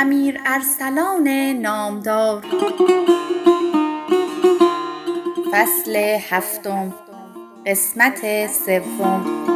امیر ارسلان نامدار فصل هفتم قسمت سوم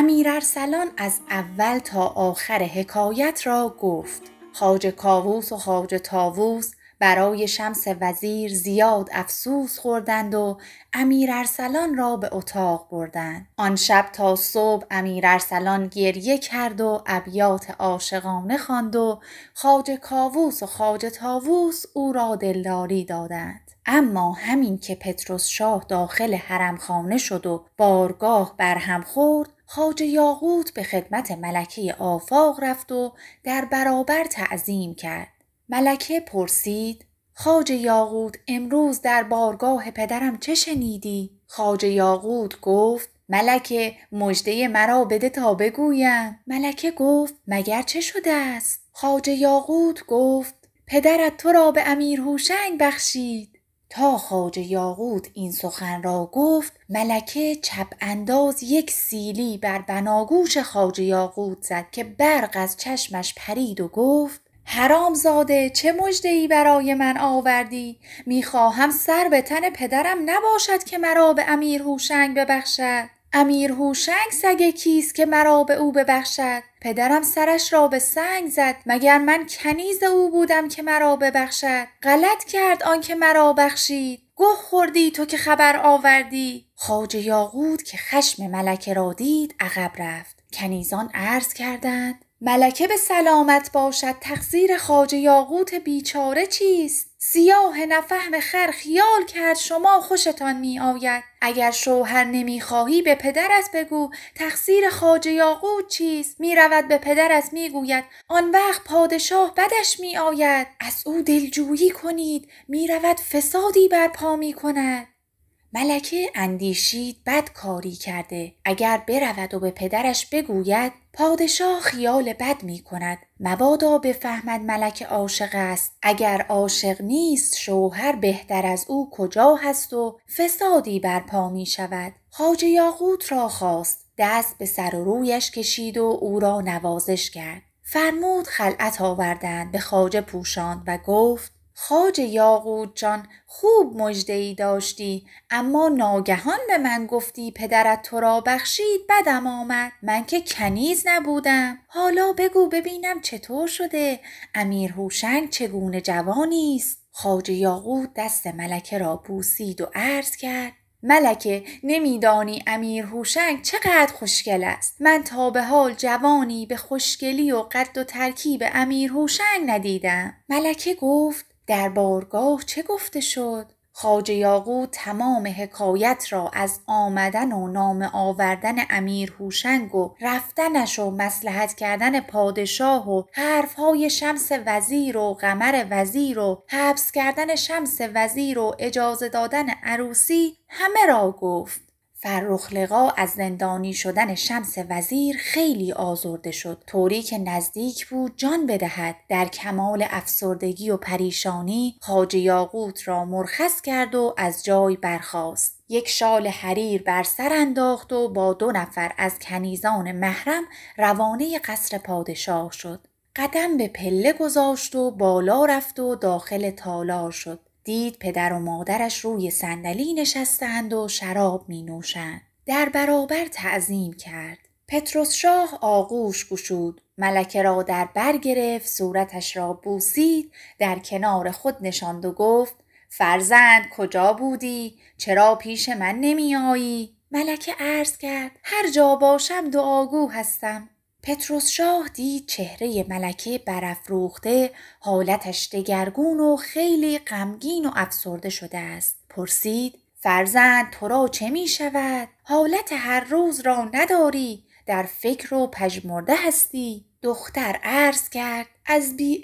امیر ارسلان از اول تا آخر حکایت را گفت خاج کاووس و خاج تاووس برای شمس وزیر زیاد افسوس خوردند و امیر ارسلان را به اتاق بردند. آن شب تا صبح امیر ارسلان گریه کرد و ابیات عاشقانه خواند و خاج کاووس و خاج تاووس او را دلداری دادند. اما همین که پتروس شاه داخل حرم خانه شد و بارگاه برهم خورد خاج یاقوت به خدمت ملکه آفاق رفت و در برابر تعظیم کرد. ملکه پرسید خاج یاقوت امروز در بارگاه پدرم چه شنیدی؟ خاج یاقوت گفت ملکه مجده مرا بده تا بگویم ملکه گفت مگر چه شده است خاج یاقوت گفت پدرت تو را به امیر هوشنگ بخشید تا خواجه یاقوت این سخن را گفت ملکه چپ انداز یک سیلی بر بناگوش خواجه یاقوت زد که برق از چشمش پرید و گفت حرام زاده چه مجده ای برای من آوردی میخواهم سر به تن پدرم نباشد که مرا به امیر هوشنگ ببخشد امیر هوشنگ سگ کیست که مرا به او ببخشد پدرم سرش را به سنگ زد مگر من کنیز او بودم که مرا ببخشد غلط کرد آنکه مرا بخشید گه خوردی تو که خبر آوردی خاج یاقود که خشم ملکه را دید عقب رفت کنیزان عرض کردند ملکه به سلامت باشد تقصیر خواجه یاقوت بیچاره چیست سیاه نفهم خر خیال کرد شما خوشتان می آید. اگر شوهر خواهی به پدرت بگو تقصیر خاجه یاقود چیست می رود به پدرت می گوید آن وقت پادشاه بدش می آید از او دلجویی کنید می رود فسادی برپا می کند ملکه اندیشید بد کاری کرده اگر برود و به پدرش بگوید پادشاه خیال بد می کند مبادا بفهمد ملکه عاشق است اگر عاشق نیست شوهر بهتر از او کجا هست و فسادی برپا می شود خاج یاقوت را خواست دست به سر و رویش کشید و او را نوازش کرد فرمود خلعت آوردند به خاجه پوشاند و گفت خاج یاقود جان خوب مجده ای داشتی اما ناگهان به من گفتی پدرت تو را بخشید بدم آمد من که کنیز نبودم حالا بگو ببینم چطور شده امیر هوشنگ چگونه جوانی است خواجه یاقود دست ملکه را بوسید و عرض کرد ملکه نمیدانی امیر هوشنگ چقدر خوشگل است من تا به حال جوانی به خوشگلی و قد و ترکیب امیر هوشنگ ندیدم ملکه گفت در بارگاه چه گفته شد خواجه یاقو تمام حکایت را از آمدن و نام آوردن امیر هوشنگ و رفتنش و مسلحت کردن پادشاه و حرفهای شمس وزیر و قمر وزیر و حبس کردن شمس وزیر و اجازه دادن عروسی همه را گفت فرخلقا از زندانی شدن شمس وزیر خیلی آزرده شد طوری که نزدیک بود جان بدهد در کمال افسردگی و پریشانی خاج یاقوت را مرخص کرد و از جای برخاست یک شال حریر بر سر انداخت و با دو نفر از کنیزان محرم روانه قصر پادشاه شد قدم به پله گذاشت و بالا رفت و داخل تالار شد دید پدر و مادرش روی صندلی نشستند و شراب می نوشند. در برابر تعظیم کرد. پتروس شاه آغوش گشود. ملکه را در بر گرفت، صورتش را بوسید، در کنار خود نشاند و گفت فرزند کجا بودی؟ چرا پیش من نمی آیی؟ ملکه عرض کرد هر جا باشم دعاگو هستم پتروس شاه دید چهره ملکه برافروخته حالتش دگرگون و خیلی غمگین و افسرده شده است پرسید فرزند تو را چه می شود؟ حالت هر روز را نداری در فکر و پژمرده هستی دختر عرض کرد از بی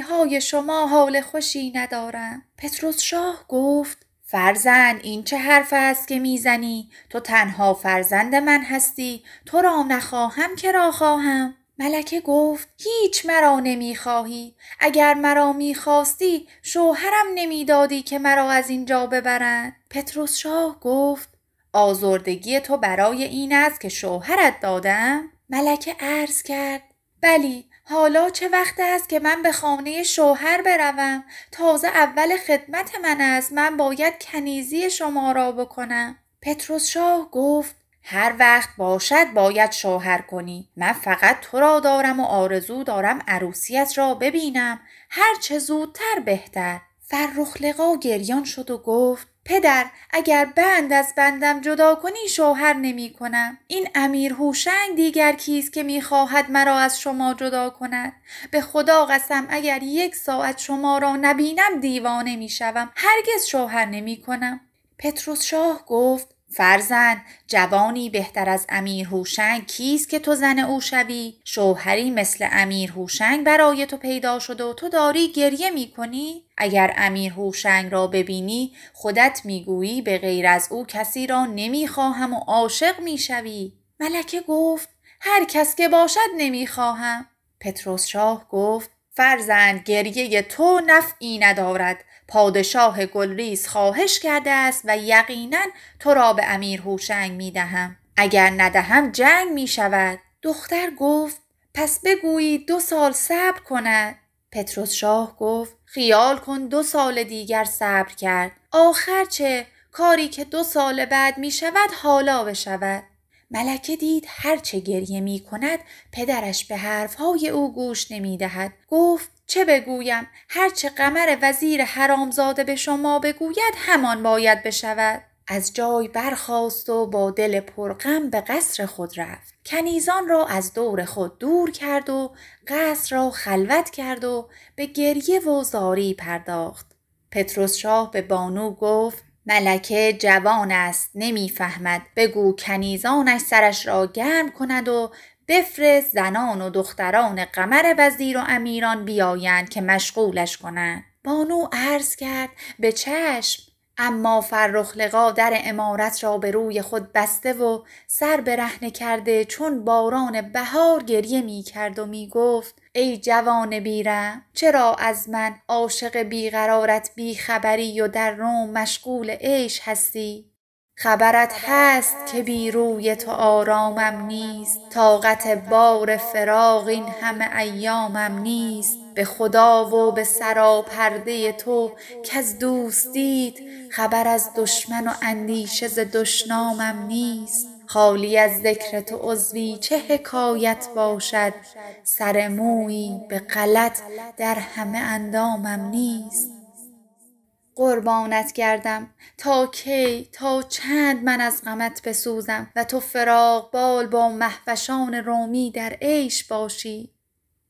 های شما حال خوشی ندارم پتروس شاه گفت فرزند این چه حرف است که میزنی تو تنها فرزند من هستی تو را نخواهم که را خواهم ملکه گفت هیچ مرا نمیخواهی اگر مرا میخواستی شوهرم نمیدادی که مرا از اینجا ببرند پتروس شاه گفت آزردگی تو برای این است که شوهرت دادم ملکه عرض کرد بلی حالا چه وقت است که من به خانه شوهر بروم تازه اول خدمت من است من باید کنیزی شما را بکنم پتروس شاه گفت هر وقت باشد باید شوهر کنی من فقط تو را دارم و آرزو دارم عروسیت را ببینم هر چه زودتر بهتر فرخلقا گریان شد و گفت پدر اگر بند از بندم جدا کنی شوهر نمی کنم. این امیر هوشنگ دیگر کیست که می خواهد مرا از شما جدا کند به خدا قسم اگر یک ساعت شما را نبینم دیوانه می شوم هرگز شوهر نمی کنم پتروس شاه گفت فرزند جوانی بهتر از امیر هوشنگ کیست که تو زن او شوی شوهری مثل امیر هوشنگ برای تو پیدا شده و تو داری گریه می کنی اگر امیر هوشنگ را ببینی خودت میگویی به غیر از او کسی را نمیخواهم و عاشق میشوی ملکه گفت هر کس که باشد نمیخواهم پتروس شاه گفت فرزند گریه تو نفعی ندارد پادشاه گلریز خواهش کرده است و یقینا تو را به امیر هوشنگ می دهم. اگر ندهم جنگ می شود. دختر گفت پس بگویی دو سال صبر کند. پتروس شاه گفت خیال کن دو سال دیگر صبر کرد. آخر چه کاری که دو سال بعد می شود حالا بشود. ملکه دید هرچه گریه می کند پدرش به حرفهای او گوش نمی دهد. گفت چه بگویم هرچه قمر وزیر حرامزاده به شما بگوید همان باید بشود از جای برخاست و با دل پرغم به قصر خود رفت کنیزان را از دور خود دور کرد و قصر را خلوت کرد و به گریه و زاری پرداخت پتروس شاه به بانو گفت ملکه جوان است نمیفهمد بگو کنیزانش سرش را گرم کند و بفرست زنان و دختران قمر وزیر و امیران بیایند که مشغولش کنند بانو عرض کرد به چشم اما فرخلقا در امارت را به روی خود بسته و سر برهنه کرده چون باران بهار گریه می کرد و می گفت ای جوان بیرم چرا از من عاشق بیقرارت بیخبری و در روم مشغول عیش هستی خبرت هست که بی روی تو آرامم نیست طاقت بار فراغ این همه ایامم نیست به خدا و به سراپرده تو که از دوستید خبر از دشمن و اندیشه ز دشنامم نیست خالی از ذکر تو عضوی چه حکایت باشد سر مویی به غلط در همه اندامم نیست قربانت کردم تا کی تا چند من از غمت بسوزم و تو فراغ بال با محبشان رومی در عیش باشی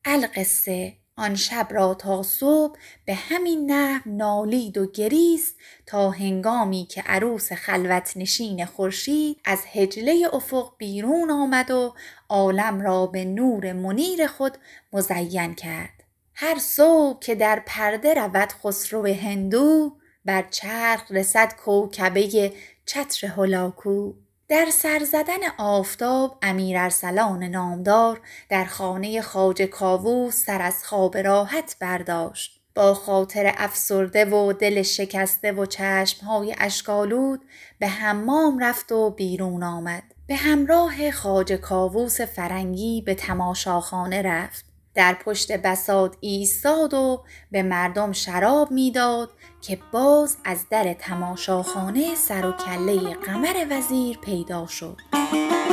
القصه آن شب را تا صبح به همین نه نالید و گریست تا هنگامی که عروس خلوت نشین خورشید از هجله افق بیرون آمد و عالم را به نور منیر خود مزین کرد هر صبح که در پرده رود خسرو هندو بر چرخ رسد کوکبه چتر هلاکو در سر زدن آفتاب امیر ارسلان نامدار در خانه خاج کاووس سر از خواب راحت برداشت با خاطر افسرده و دل شکسته و چشمهای اشکالود به حمام رفت و بیرون آمد به همراه خاج کاووس فرنگی به تماشاخانه رفت در پشت بساد ایستاد و به مردم شراب میداد که باز از در تماشاخانه سر و کله قمر وزیر پیدا شد.